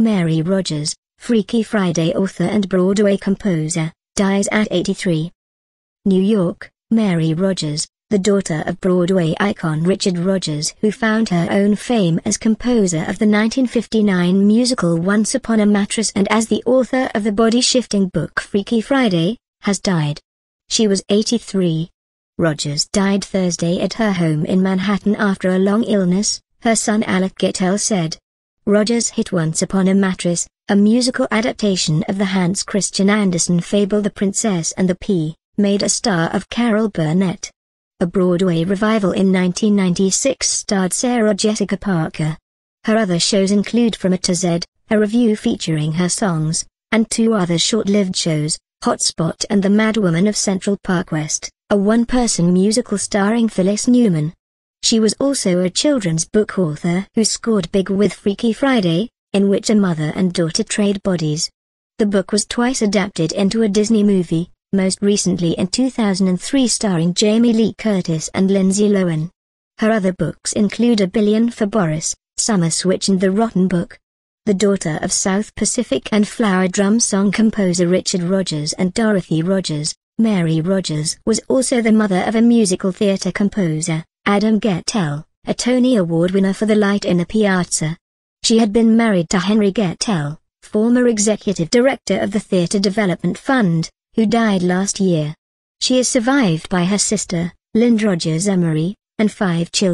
Mary Rogers, Freaky Friday author and Broadway composer, dies at 83. New York, Mary Rogers, the daughter of Broadway icon Richard Rogers who found her own fame as composer of the 1959 musical Once Upon a Mattress and as the author of the body-shifting book Freaky Friday, has died. She was 83. Rogers died Thursday at her home in Manhattan after a long illness, her son Alec Gittell said. Rogers hit Once Upon a Mattress, a musical adaptation of the Hans Christian Andersen fable The Princess and the Pea, made a star of Carol Burnett. A Broadway revival in 1996 starred Sarah Jessica Parker. Her other shows include From A to Z, a review featuring her songs, and two other short-lived shows, Hotspot and The Madwoman of Central Park West, a one-person musical starring Phyllis Newman. She was also a children's book author who scored big with Freaky Friday, in which a mother and daughter trade bodies. The book was twice adapted into a Disney movie, most recently in 2003 starring Jamie Lee Curtis and Lindsay Lohan. Her other books include A Billion for Boris, Summer Switch and The Rotten Book. The daughter of South Pacific and flower drum song composer Richard Rogers and Dorothy Rogers, Mary Rogers was also the mother of a musical theatre composer. Adam Gettel, a Tony Award winner for The Light in the Piazza. She had been married to Henry Gettel, former executive director of the Theatre Development Fund, who died last year. She is survived by her sister, Lynn Rogers Emery, and five children.